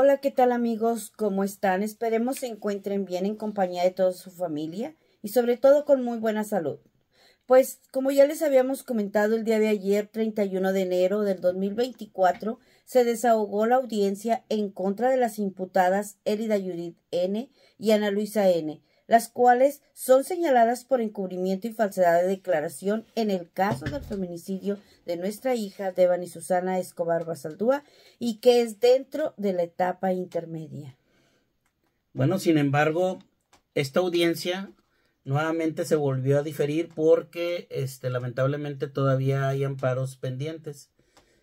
Hola, ¿qué tal amigos? ¿Cómo están? Esperemos se encuentren bien en compañía de toda su familia y sobre todo con muy buena salud. Pues como ya les habíamos comentado el día de ayer, 31 de enero del 2024, se desahogó la audiencia en contra de las imputadas Elida Judith N. y Ana Luisa N las cuales son señaladas por encubrimiento y falsedad de declaración en el caso del feminicidio de nuestra hija y Susana Escobar Basaldúa y que es dentro de la etapa intermedia. Bueno, sin embargo, esta audiencia nuevamente se volvió a diferir porque este, lamentablemente todavía hay amparos pendientes.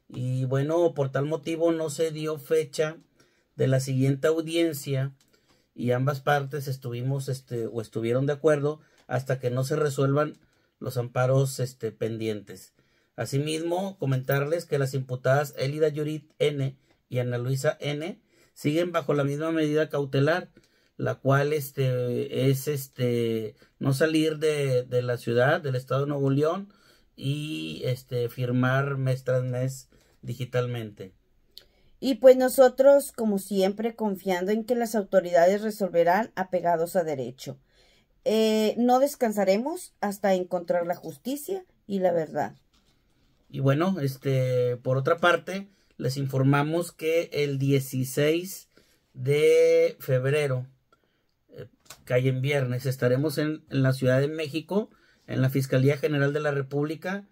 Y bueno, por tal motivo no se dio fecha de la siguiente audiencia y ambas partes estuvimos este, o estuvieron de acuerdo hasta que no se resuelvan los amparos este, pendientes. Asimismo, comentarles que las imputadas Elida Yurit N y Ana Luisa N siguen bajo la misma medida cautelar, la cual este, es este, no salir de, de la ciudad, del estado de Nuevo León y este, firmar mes tras mes digitalmente. Y pues nosotros, como siempre, confiando en que las autoridades resolverán apegados a derecho. Eh, no descansaremos hasta encontrar la justicia y la verdad. Y bueno, este, por otra parte, les informamos que el 16 de febrero, que eh, hay en viernes, estaremos en la Ciudad de México, en la Fiscalía General de la República,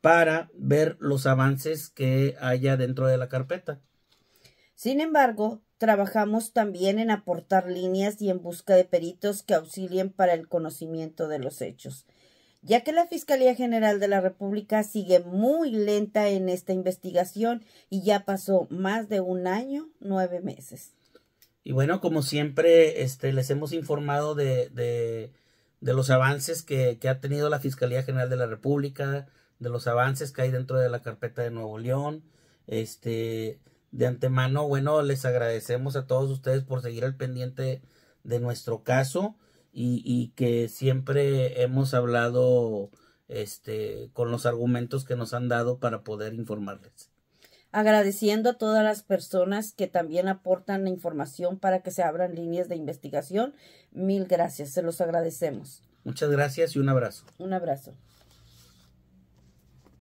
para ver los avances que haya dentro de la carpeta. Sin embargo, trabajamos también en aportar líneas y en busca de peritos que auxilien para el conocimiento de los hechos, ya que la Fiscalía General de la República sigue muy lenta en esta investigación y ya pasó más de un año, nueve meses. Y bueno, como siempre, este, les hemos informado de, los avances que, que ha tenido la Fiscalía General de la República, de los avances que hay dentro de la carpeta de Nuevo León. Este, de antemano, bueno, les agradecemos a todos ustedes por seguir al pendiente de nuestro caso y, que siempre hemos hablado este, con los argumentos que nos han dado para poder informarles. Agradeciendo a todas las personas que también aportan la información para que se abran líneas de investigación. Mil gracias, se los agradecemos. Muchas gracias y un abrazo. Un abrazo.